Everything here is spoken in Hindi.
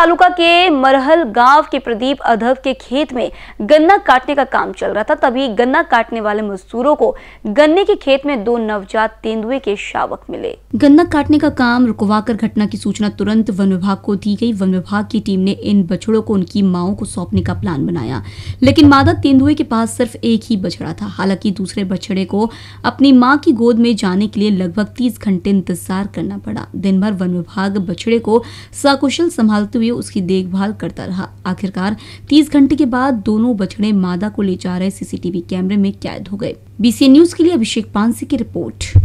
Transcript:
तालुका के मरहल गांव के प्रदीप अधव के खेत में गन्ना काटने का काम चल रहा था तभी गन्ना काटने वाले मजदूरों को गन्ने के खेत में दो नवजात तेंदुए के शावक मिले गन्ना काटने का काम रुकवाकर घटना की सूचना तुरंत वन विभाग को दी गई वन विभाग की टीम ने इन बछड़ों को उनकी माओ को सौंपने का प्लान बनाया लेकिन मादा तेंदुए के पास सिर्फ एक ही बछड़ा था हालांकि दूसरे बछड़े को अपनी माँ की गोद में जाने के लिए लगभग तीस घंटे इंतजार करना पड़ा दिन भर वन विभाग बछड़े को सकुशल संभालते हुए लिए उसकी देखभाल करता रहा आखिरकार तीस घंटे के बाद दोनों बछड़े मादा को ले जा रहे सीसीटीवी कैमरे में कैद हो गए बीसी न्यूज के लिए अभिषेक पानसी की रिपोर्ट